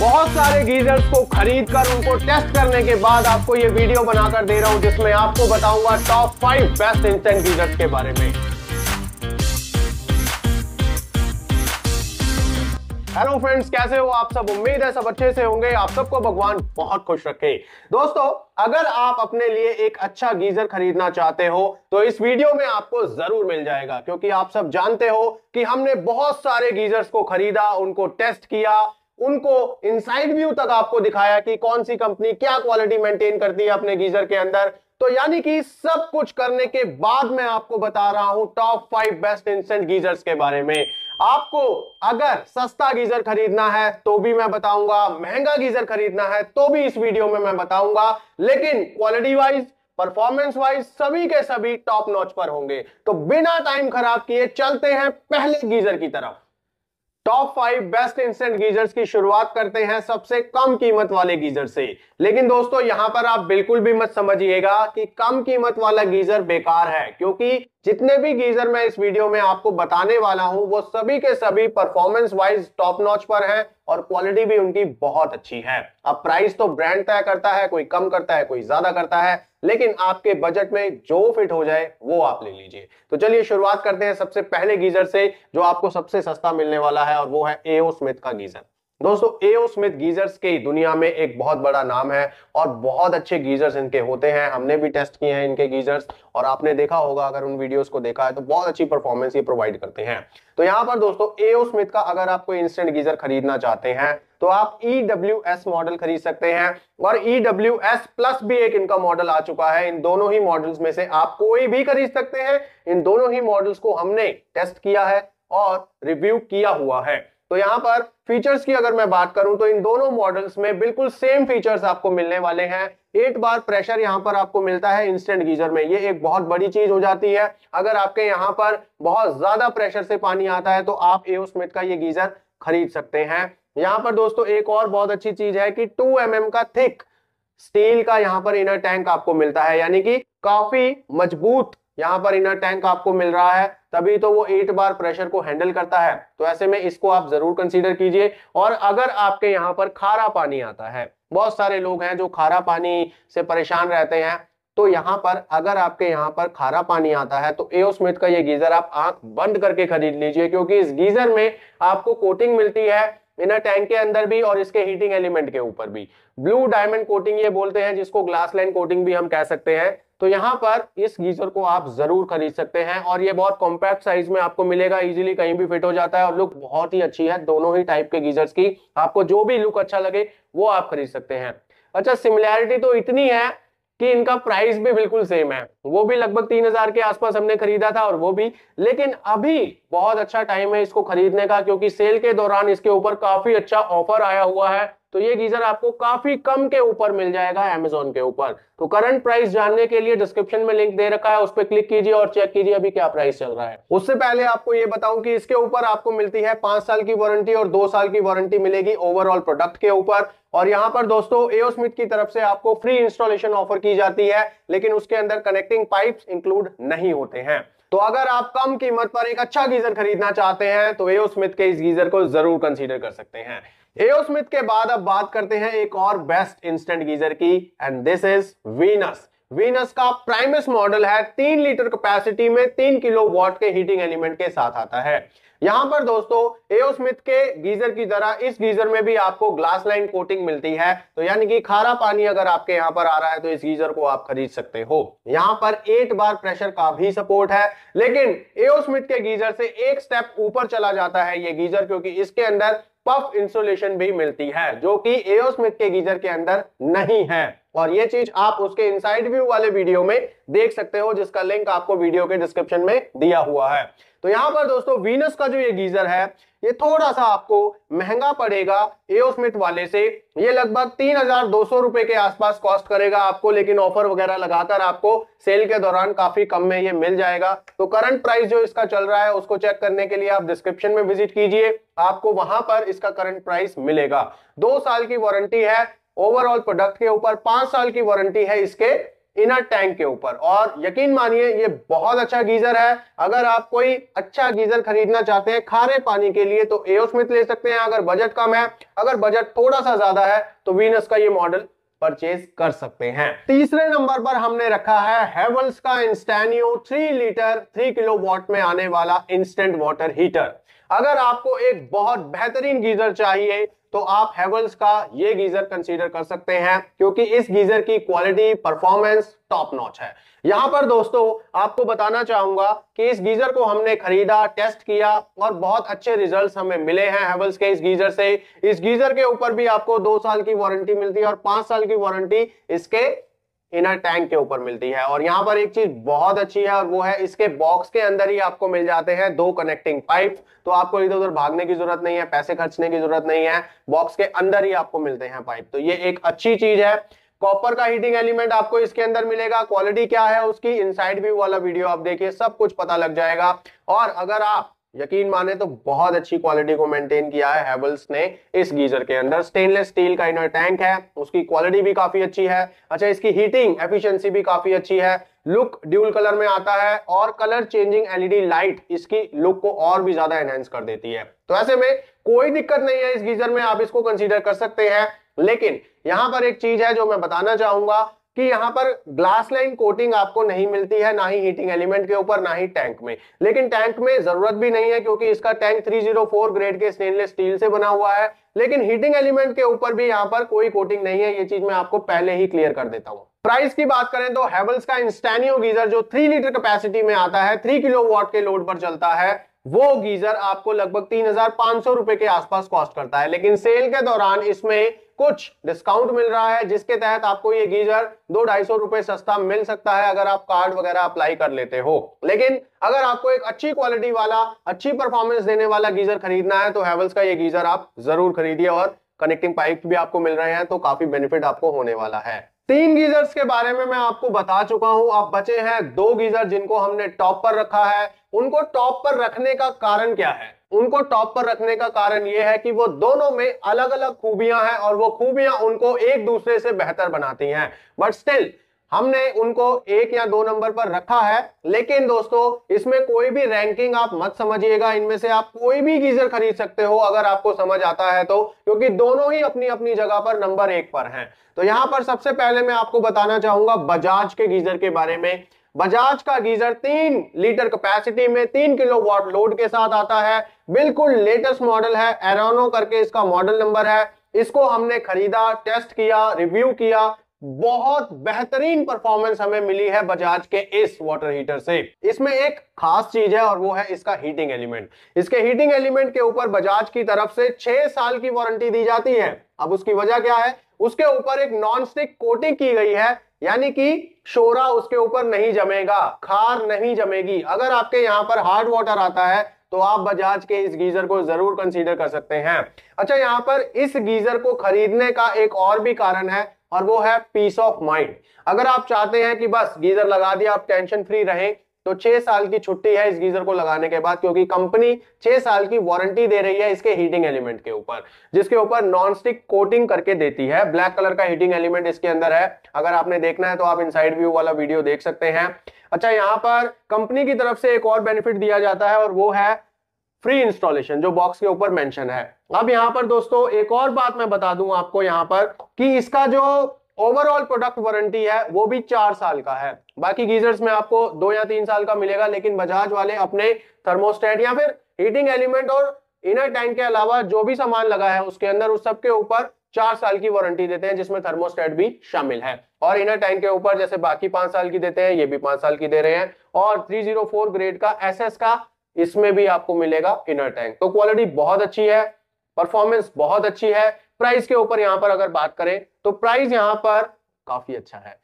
बहुत सारे गीजर्स को खरीद कर उनको टेस्ट करने के बाद आपको ये वीडियो बनाकर दे रहा हूं जिसमें आपको बताऊंगा top five best instant geysers के बारे में हेलो फ्रेंड्स कैसे हो आप सब उम्मीद है सब अच्छे से होंगे आप सबको भगवान बहुत खुश रखे दोस्तों अगर आप अपने लिए एक अच्छा गीजर खरीदना चाहते हो तो इस वीडियो में आपको जरूर मिल जाएगा क्योंकि आप सब जानते हो कि हमने बहुत सारे गीजर्स को खरीदा उनको टेस्ट किया उनको इनसाइड व्यू तक आपको दिखाया कि कौन सी कंपनी क्या क्वालिटी मेंटेन करती है अपने गीजर के अंदर तो यानी कि सब कुछ करने के बाद मैं आपको बता रहा हूं top five best instant geysers के बारे में आपको अगर सस्ता गीजर खरीदना है तो भी मैं बताऊंगा महंगा गीजर खरीदना है तो भी इस वीडियो में मैं बताऊंगा लेकिन क्वालिटी वाइज परफॉर्मेंस वाइज सभी के सभी टॉप नॉच पर होंगे तो बिना टाइम खराब किए चलते हैं पहले गीजर की तरफ top five best instant geysers की शुरुआत करते हैं सबसे कम कीमत वाले गीजर से लेकिन दोस्तों यहां पर आप बिल्कुल भी मत समझिएगा कि कम कीमत वाला गीजर बेकार है क्योंकि जितने भी गीजर मैं इस वीडियो में आपको बताने वाला हूं वो सभी के सभी परफॉर्मेंस वाइज टॉप नॉच पर हैं और क्वालिटी भी उनकी बहुत अच्छी है अब प्राइस तो ब्रांड तय करता है कोई कम करता है कोई ज्यादा करता है लेकिन आपके बजट में जो फिट हो जाए वो आप ले लीजिए तो चलिए शुरुआत करते हैं सबसे पहले गीजर से जो आपको सबसे सस्ता मिलने वाला है और वो है एओ स्मिथ का गीजर दोस्तों एओ स्मिथ गीजर्स के दुनिया में एक बहुत बड़ा नाम है और बहुत अच्छे गीजर्स इनके होते हैं हमने भी टेस्ट किए हैं इनके गीजर्स और आपने देखा होगा अगर उन वीडियोस को देखा है तो बहुत अच्छी परफॉर्मेंस ये प्रोवाइड करते हैं तो यहाँ पर दोस्तों एओ स्मिथ का अगर आप कोई इंस्टेंट गीजर खरीदना चाहते हैं तो आप ई e मॉडल खरीद सकते हैं और ई e प्लस भी एक इनका मॉडल आ चुका है इन दोनों ही मॉडल्स में से आप कोई भी खरीद सकते हैं इन दोनों ही मॉडल्स को हमने टेस्ट किया है और रिव्यू किया हुआ है तो यहाँ पर फीचर्स की अगर मैं बात करूं तो इन दोनों मॉडल्स में बिल्कुल सेम फीचर्स आपको मिलने वाले हैं एक बार प्रेशर यहां पर आपको मिलता है इंस्टेंट गीजर में ये एक बहुत बड़ी चीज हो जाती है अगर आपके यहाँ पर बहुत ज्यादा प्रेशर से पानी आता है तो आप एओ स्मिथ का ये गीजर खरीद सकते हैं यहां पर दोस्तों एक और बहुत अच्छी चीज है कि टू एम mm का थिक स्टील का यहाँ पर इनर टैंक आपको मिलता है यानी कि काफी मजबूत यहां पर इनर टैंक आपको मिल रहा है तभी तो वो एट बार प्रेशर को हैंडल करता है तो ऐसे में इसको आप जरूर कंसीडर कीजिए और अगर आपके यहाँ पर खारा पानी आता है बहुत सारे लोग हैं जो खारा पानी से परेशान रहते हैं तो यहाँ पर अगर आपके यहाँ पर खारा पानी आता है तो एओ स्मिथ का ये गीजर आप आंख बंद करके खरीद लीजिए क्योंकि इस गीजर में आपको कोटिंग मिलती है इनर टैंक के अंदर भी और इसके हीटिंग एलिमेंट के ऊपर भी ब्लू डायमंड कोटिंग ये बोलते हैं जिसको ग्लास लाइन कोटिंग भी हम कह सकते हैं तो यहाँ पर इस गीजर को आप जरूर खरीद सकते हैं और ये बहुत कॉम्पैक्ट साइज में आपको मिलेगा इजीली कहीं भी फिट हो जाता है और लुक बहुत ही अच्छी है दोनों ही टाइप के गीजर्स की आपको जो भी लुक अच्छा लगे वो आप खरीद सकते हैं अच्छा सिमिलैरिटी तो इतनी है कि इनका प्राइस भी बिल्कुल सेम है वो भी लगभग तीन हजार के आसपास हमने खरीदा था और वो भी लेकिन अभी बहुत अच्छा टाइम है इसको खरीदने का क्योंकि सेल के दौरान इसके ऊपर काफी अच्छा ऑफर आया हुआ है तो ये गीजर आपको काफी कम के ऊपर मिल जाएगा एमेजोन के ऊपर तो करंट प्राइस जानने के लिए डिस्क्रिप्शन में लिंक दे रखा है उस पर क्लिक कीजिए और चेक कीजिए अभी क्या प्राइस चल रहा है उससे पहले आपको ये बताऊं कि इसके ऊपर आपको मिलती है पांच साल की वारंटी और दो साल की वारंटी मिलेगी ओवरऑल प्रोडक्ट के ऊपर और यहाँ पर दोस्तों एओ की तरफ से आपको फ्री इंस्टॉलेशन ऑफर की जाती है लेकिन उसके अंदर कनेक्टिंग पाइप इंक्लूड नहीं होते हैं तो अगर आप कम कीमत पर एक अच्छा गीजर खरीदना चाहते हैं तो एओ स्मिथ के इस गीजर को जरूर कंसीडर कर सकते हैं एओ स्मिथ के बाद अब बात करते हैं एक और बेस्ट इंस्टेंट गीजर की and this is Venus Venus का प्राइमस मॉडल है तीन लीटर कैपेसिटी में तीन किलो वॉट के हीटिंग एलिमेंट के साथ आता है यहां पर दोस्तों एओ स्मिथ के गीजर की तरह इस गीजर में भी आपको ग्लास लाइन कोटिंग मिलती है तो यानी कि खारा पानी अगर आपके यहां पर आ रहा है तो इस गीजर को आप खरीद सकते हो यहां पर एट बार प्रेशर का भी सपोर्ट है लेकिन एओ स्मिथ के गीजर से एक स्टेप ऊपर चला जाता है ये गीजर क्योंकि इसके अंदर पफ इंसुलेशन भी मिलती है जो कि एओस्मिथ के गीजर के अंदर नहीं है और ये चीज आप उसके इनसाइड व्यू वाले वीडियो में देख सकते हो जिसका लिंक आपको वीडियो के डिस्क्रिप्शन में दिया हुआ है तो यहाँ पर दोस्तों वीनस का जो ये गीजर है ये थोड़ा सा आपको महंगा पड़ेगा एओस्मिथ वाले से ये लगभग तीन हजार दो सौ रुपए के आसपास कॉस्ट करेगा आपको लेकिन ऑफर वगैरह लगाकर आपको सेल के दौरान काफी कम में ये मिल जाएगा तो करंट प्राइस जो इसका चल रहा है उसको चेक करने के लिए आप डिस्क्रिप्शन में विजिट कीजिए आपको वहां पर इसका करंट प्राइस मिलेगा दो साल की वारंटी है ओवरऑल प्रोडक्ट के ऊपर पांच साल की वारंटी है इसके इनर टैंक के ऊपर और यकीन मानिए ये बहुत अच्छा गीजर है अगर आप कोई अच्छा गीजर खरीदना चाहते हैं खारे पानी के लिए तो एओ स्मिथ ले सकते हैं अगर बजट कम है अगर बजट थोड़ा सा ज्यादा है तो वीनस का ये मॉडल परचेज कर सकते हैं तीसरे नंबर पर हमने रखा है हेवल्स का Instanio three litre three kilowatt में आने वाला इंस्टेंट वाटर हीटर अगर आपको एक बहुत बेहतरीन गीजर चाहिए तो आप हेवल्स का ये गीजर कंसीडर कर सकते हैं क्योंकि इस गीजर की क्वालिटी परफॉर्मेंस टॉप नॉच है यहां पर दोस्तों आपको बताना चाहूंगा कि इस गीजर को हमने खरीदा टेस्ट किया और बहुत अच्छे रिजल्ट्स हमें मिले हैं हेवल्स के इस गीजर से इस गीजर के ऊपर भी आपको दो साल की वारंटी मिलती है और पांच साल की वारंटी इसके इनर टैंक के ऊपर मिलती है और यहाँ पर एक चीज बहुत अच्छी है और वो है इसके बॉक्स के अंदर ही आपको मिल जाते हैं दो कनेक्टिंग पाइप तो आपको इधर उधर भागने की जरूरत नहीं है पैसे खर्चने की जरूरत नहीं है बॉक्स के अंदर ही आपको मिलते हैं पाइप तो ये एक अच्छी चीज है कॉपर का हीटिंग एलिमेंट आपको इसके अंदर मिलेगा क्वालिटी क्या है उसकी इनसाइड व्यू वाला वीडियो आप देखिए सब कुछ पता लग जाएगा और अगर आप यकीन माने तो बहुत अच्छी क्वालिटी को मेंटेन किया है हेवल्स ने इस गीजर के अंदर स्टेनलेस स्टील का इनर टैंक है उसकी क्वालिटी भी काफी अच्छी है अच्छा इसकी हीटिंग एफिशिएंसी भी काफी अच्छी है लुक ड्यूल कलर में आता है और कलर चेंजिंग एलईडी लाइट इसकी लुक को और भी ज्यादा एनहेंस कर देती है तो ऐसे में कोई दिक्कत नहीं है इस गीजर में आप इसको कंसिडर कर सकते हैं लेकिन यहां पर एक चीज है जो मैं बताना चाहूंगा कि यहां पर ग्लास लाइन कोटिंग आपको नहीं मिलती है ना ही हीटिंग एलिमेंट के ऊपर ना ही टैंक में लेकिन टैंक में जरूरत भी नहीं है क्योंकि इसका टैंक 304 ग्रेड के स्टेनलेस स्टील से बना हुआ है लेकिन हीटिंग एलिमेंट के ऊपर भी यहां पर कोई कोटिंग नहीं है ये चीज मैं आपको पहले ही क्लियर कर देता हूं प्राइस की बात करें तो हेवल्स का इंस्टैनियो गीजर जो थ्री लीटर कैपेसिटी में आता है थ्री किलो वॉट के लोड पर चलता है वो गीजर आपको लगभग तीन हजार पांच सौ रुपए के आसपास कॉस्ट करता है लेकिन सेल के दौरान इसमें कुछ डिस्काउंट मिल रहा है जिसके तहत आपको ये गीजर दो ढाई सौ रुपए सस्ता मिल सकता है अगर आप कार्ड वगैरह अप्लाई कर लेते हो लेकिन अगर आपको एक अच्छी क्वालिटी वाला अच्छी परफॉर्मेंस देने वाला गीजर खरीदना है तो हैवल्स का ये गीजर आप जरूर खरीदिए और कनेक्टिंग पाइप भी आपको मिल रहे हैं तो काफी बेनिफिट आपको होने वाला है तीन गीजर्स के बारे में मैं आपको बता चुका हूं आप बचे हैं दो गीजर जिनको हमने टॉप पर रखा है उनको टॉप पर रखने का कारण क्या है उनको टॉप पर रखने का कारण यह है कि वो दोनों में अलग अलग खूबियां हैं और वो खूबियां उनको एक दूसरे से बेहतर बनाती हैं बट स्टिल हमने उनको एक या दो नंबर पर रखा है लेकिन दोस्तों इसमें कोई भी रैंकिंग आप मत समझिएगा इनमें से आप कोई भी गीजर खरीद सकते हो अगर आपको समझ आता है तो क्योंकि दोनों ही अपनी अपनी जगह पर नंबर एक पर हैं तो यहां पर सबसे पहले मैं आपको बताना चाहूंगा बजाज के गीजर के बारे में बजाज का गीजर तीन लीटर कैपेसिटी में तीन किलो वॉट लोड के साथ आता है बिल्कुल लेटेस्ट मॉडल है एरोनो करके इसका मॉडल नंबर है इसको हमने खरीदा टेस्ट किया रिव्यू किया बहुत बेहतरीन परफॉर्मेंस हमें मिली है बजाज के इस वाटर हीटर से इसमें एक खास चीज है और वो है इसका हीटिंग एलिमेंट इसके हीटिंग एलिमेंट के ऊपर बजाज की तरफ से छह साल की वारंटी दी जाती है अब उसकी वजह क्या है उसके ऊपर एक नॉन स्टिक कोटिंग की गई है यानी कि शोरा उसके ऊपर नहीं जमेगा खार नहीं जमेगी अगर आपके यहां पर हार्ड वाटर आता है तो आप बजाज के इस गीजर को जरूर कंसीडर कर सकते हैं अच्छा यहां पर इस गीजर को खरीदने का एक और भी कारण है और वो है पीस ऑफ माइंड अगर आप चाहते हैं कि बस गीजर लगा दिया आप टेंशन फ्री रहें तो छह साल की छुट्टी है इस गीजर को लगाने के बाद क्योंकि कंपनी छह साल की वारंटी दे रही है इसके हीटिंग एलिमेंट के ऊपर जिसके ऊपर नॉन स्टिक कोटिंग करके देती है ब्लैक कलर का हीटिंग एलिमेंट इसके अंदर है अगर आपने देखना है तो आप इनसाइड व्यू वाला वीडियो देख सकते हैं अच्छा यहाँ पर कंपनी की तरफ से एक और बेनिफिट दिया जाता है और वो है फ्री इंस्टॉलेशन जो बॉक्स के ऊपर मेंशन है अब यहाँ पर दोस्तों एक और बात मैं बता दूं आपको यहाँ पर कि इसका जो ओवरऑल प्रोडक्ट वारंटी है वो भी चार साल का है बाकी गीजर्स में आपको दो या तीन साल का मिलेगा लेकिन बजाज वाले अपने थर्मोस्टेट या फिर हीटिंग एलिमेंट और इनर टैंक के अलावा जो भी सामान लगा है उसके अंदर उस सबके ऊपर चार साल की वारंटी देते हैं जिसमें थर्मोस्टेट भी शामिल है और इनर टैंक के ऊपर जैसे बाकी पांच साल की देते हैं ये भी पांच साल की दे रहे हैं और 304 ग्रेड का एसएस का इसमें भी आपको मिलेगा इनर टैंक तो क्वालिटी बहुत अच्छी है परफॉर्मेंस बहुत अच्छी है प्राइस के ऊपर यहां पर अगर बात करें तो प्राइस यहां पर काफी अच्छा है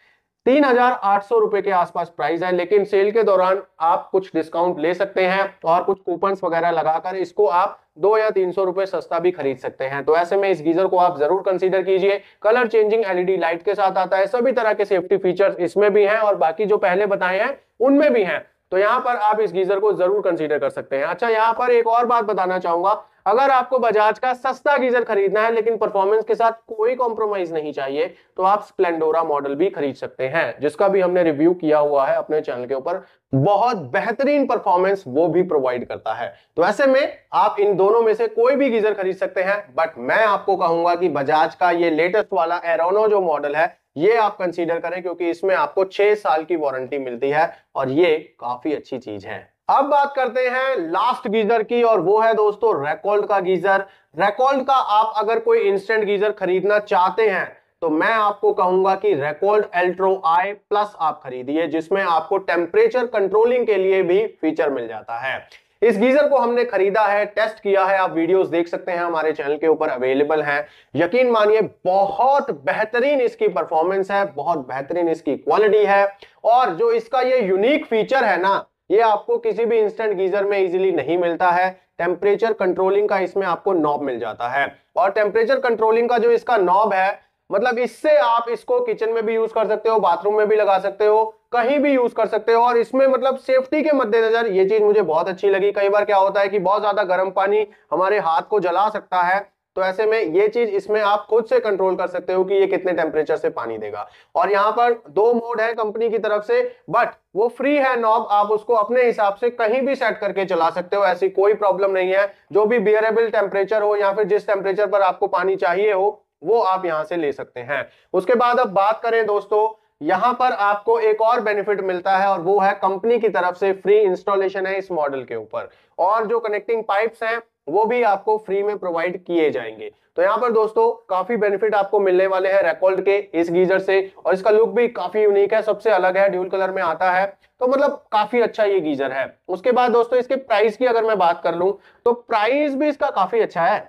तीन हजार आठ सौ रुपए के आसपास प्राइस है लेकिन सेल के दौरान आप कुछ डिस्काउंट ले सकते हैं और कुछ कूपन वगैरह लगाकर इसको आप दो या तीन सौ रुपए सस्ता भी खरीद सकते हैं तो ऐसे में इस गीजर को आप जरूर कंसीडर कीजिए कलर चेंजिंग एलईडी लाइट के साथ आता है सभी तरह के सेफ्टी फीचर्स इसमें भी हैं और बाकी जो पहले बताए हैं उनमें भी हैं तो यहाँ पर आप इस गीजर को जरूर कंसीडर कर सकते हैं अच्छा यहाँ पर एक और बात बताना चाहूंगा अगर आपको बजाज का सस्ता गीजर खरीदना है लेकिन परफॉर्मेंस के साथ कोई कॉम्प्रोमाइज नहीं चाहिए तो आप स्प्लेंडोरा मॉडल भी खरीद सकते हैं जिसका भी हमने रिव्यू किया हुआ है अपने चैनल के ऊपर बहुत बेहतरीन परफॉर्मेंस वो भी प्रोवाइड करता है तो ऐसे में आप इन दोनों में से कोई भी गीजर खरीद सकते हैं बट मैं आपको कहूंगा कि बजाज का ये लेटेस्ट वाला एरोनो जो मॉडल है ये आप कंसीडर करें क्योंकि इसमें आपको छह साल की वारंटी मिलती है और ये काफी अच्छी चीज है अब बात करते हैं लास्ट गीजर की और वो है दोस्तों रेकॉल्ड का गीजर रेकॉल्ड का आप अगर कोई इंस्टेंट गीजर खरीदना चाहते हैं तो मैं आपको कहूंगा कि रेकॉल्ड एल्ट्रो आई प्लस आप खरीदिए जिसमें आपको टेम्परेचर कंट्रोलिंग के लिए भी फीचर मिल जाता है इस गीजर को हमने खरीदा है टेस्ट किया है आप वीडियोस देख सकते हैं हमारे चैनल के ऊपर अवेलेबल हैं यकीन मानिए बहुत बेहतरीन इसकी परफॉर्मेंस है बहुत बेहतरीन इसकी क्वालिटी है और जो इसका ये यूनिक फीचर है ना ये आपको किसी भी इंस्टेंट गीजर में इजीली नहीं मिलता है टेम्परेचर कंट्रोलिंग का इसमें आपको नॉब मिल जाता है और टेम्परेचर कंट्रोलिंग का जो इसका नॉब है मतलब इससे आप इसको किचन में भी यूज कर सकते हो बाथरूम में भी लगा सकते हो कहीं भी यूज कर सकते हो और इसमें मतलब सेफ्टी के मद्देनजर ये चीज मुझे बहुत अच्छी लगी कई बार क्या होता है कि बहुत ज्यादा गर्म पानी हमारे हाथ को जला सकता है तो ऐसे में ये चीज इसमें आप खुद से कंट्रोल कर सकते हो कि ये कितने टेम्परेचर से पानी देगा और यहाँ पर दो मोड है कंपनी की तरफ से बट वो फ्री है नॉब आप उसको अपने हिसाब से कहीं भी सेट करके चला सकते हो ऐसी कोई प्रॉब्लम नहीं है जो भी बियरेबल टेम्परेचर हो या फिर जिस टेम्परेचर पर आपको पानी चाहिए हो वो आप यहाँ से ले सकते हैं उसके बाद अब बात करें दोस्तों यहां पर आपको एक और बेनिफिट मिलता है और वो है कंपनी की तरफ से फ्री इंस्टॉलेशन है इस मॉडल के ऊपर और जो कनेक्टिंग पाइप्स हैं वो भी आपको फ्री में प्रोवाइड किए जाएंगे तो यहाँ पर दोस्तों काफी बेनिफिट आपको मिलने वाले हैं रेकॉल्ड के इस गीजर से और इसका लुक भी काफी यूनिक है सबसे अलग है ड्यूल कलर में आता है तो मतलब काफी अच्छा ये गीजर है उसके बाद दोस्तों इसके प्राइस की अगर मैं बात कर लू तो प्राइस भी इसका काफी अच्छा है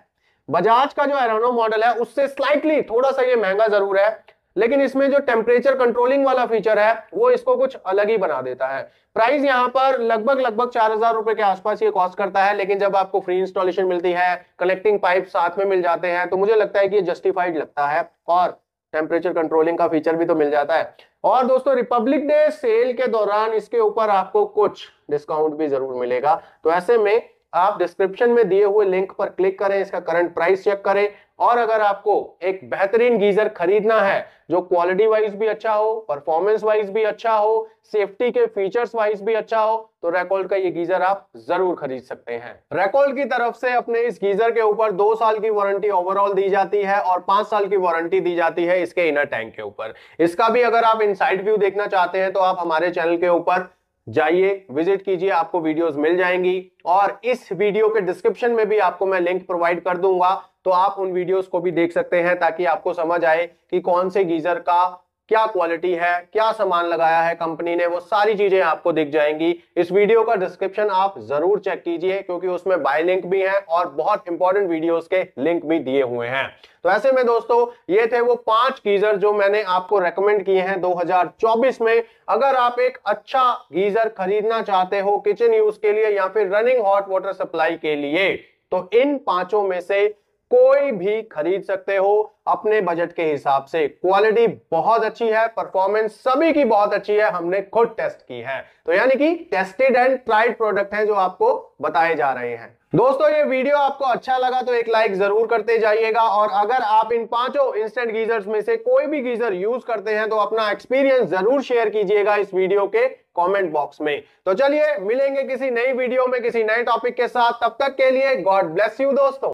बजाज का जो एरोनो मॉडल है उससे स्लाइटली थोड़ा सा ये महंगा जरूर है लेकिन इसमें जो टेम्परेचर कंट्रोलिंग वाला फीचर है वो इसको कुछ अलग ही बना देता है प्राइस यहाँ पर लगभग लगभग चार हजार रुपए के आसपास ये कॉस्ट करता है लेकिन जब आपको फ्री इंस्टॉलेशन मिलती है कनेक्टिंग पाइप साथ में मिल जाते हैं तो मुझे लगता है कि ये जस्टिफाइड लगता है और टेम्परेचर कंट्रोलिंग का फीचर भी तो मिल जाता है और दोस्तों रिपब्लिक डे सेल के दौरान इसके ऊपर आपको कुछ डिस्काउंट भी जरूर मिलेगा तो ऐसे में आप डिस्क्रिप्शन में दिए हुए लिंक पर क्लिक करें इसका करंट प्राइस चेक करें और अगर आपको एक बेहतरीन गीजर खरीदना है जो क्वालिटी वाइज भी अच्छा हो परफॉर्मेंस वाइज भी अच्छा हो सेफ्टी के फीचर्स वाइज भी अच्छा हो तो रेकॉर्ड का ये गीजर आप जरूर खरीद सकते हैं रेकॉर्ड की तरफ से अपने इस गीजर के ऊपर दो साल की वारंटी ओवरऑल दी जाती है और पांच साल की वारंटी दी जाती है इसके इनर टैंक के ऊपर इसका भी अगर आप इन व्यू देखना चाहते हैं तो आप हमारे चैनल के ऊपर जाइए विजिट कीजिए आपको वीडियोस मिल जाएंगी और इस वीडियो के डिस्क्रिप्शन में भी आपको मैं लिंक प्रोवाइड कर दूंगा तो आप उन वीडियोस को भी देख सकते हैं ताकि आपको समझ आए कि कौन से गीजर का क्या क्वालिटी है क्या सामान लगाया है कंपनी ने वो सारी चीजें आपको दिख जाएंगी इस वीडियो का डिस्क्रिप्शन आप जरूर चेक कीजिए क्योंकि उसमें बाय लिंक भी है और बहुत इंपॉर्टेंट वीडियोस के लिंक भी दिए हुए हैं तो ऐसे में दोस्तों ये थे वो पांच गीजर जो मैंने आपको रेकमेंड किए हैं 2024 में अगर आप एक अच्छा गीजर खरीदना चाहते हो किचन यूज के लिए या फिर रनिंग हॉट वाटर सप्लाई के लिए तो इन पांचों में से कोई भी खरीद सकते हो अपने बजट के हिसाब से क्वालिटी बहुत अच्छी है परफॉर्मेंस सभी की बहुत अच्छी है हमने खुद टेस्ट की है तो यानी कि टेस्टेड एंड ट्राइड प्रोडक्ट है जो आपको बताए जा रहे हैं दोस्तों ये वीडियो आपको अच्छा लगा तो एक लाइक जरूर करते जाइएगा और अगर आप इन पांचों इंस्टेंट गीजर्स में से कोई भी गीजर यूज करते हैं तो अपना एक्सपीरियंस जरूर शेयर कीजिएगा इस वीडियो के कमेंट बॉक्स में तो चलिए मिलेंगे किसी नई वीडियो में किसी नए टॉपिक के साथ तब तक के लिए गॉड ब्लेस यू दोस्तों